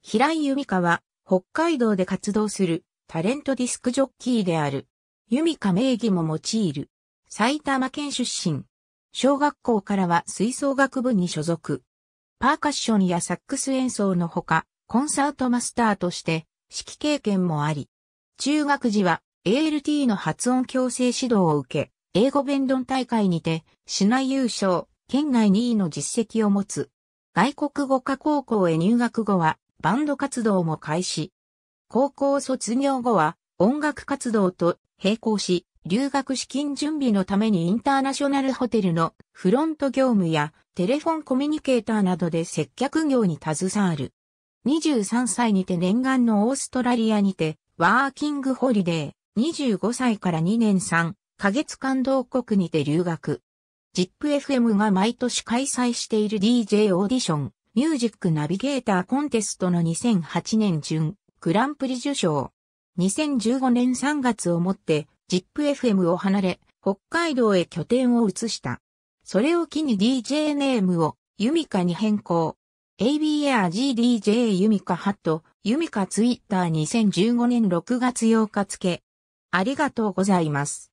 平井由美香は、北海道で活動するタレントディスクジョッキーである。由美香名義も用いる。埼玉県出身。小学校からは吹奏楽部に所属。パーカッションやサックス演奏のほか、コンサートマスターとして指揮経験もあり、中学時は ALT の発音矯正指導を受け、英語弁論大会にて市内優勝、県外2位の実績を持つ。外国語科高校へ入学後はバンド活動も開始。高校卒業後は音楽活動と並行し、留学資金準備のためにインターナショナルホテルのフロント業務やテレフォンコミュニケーターなどで接客業に携わる。23歳にて念願のオーストラリアにてワーキングホリデー、25歳から2年3ヶ月間同国にて留学。ZIPFM が毎年開催している DJ オーディション、ミュージックナビゲーターコンテストの2008年準グランプリ受賞。2015年3月をもって ZIPFM を離れ、北海道へ拠点を移した。それを機に DJ ネームをユミカに変更。ABRGDJ ユミカハット、ユミカツイッター2015年6月8日付。ありがとうございます。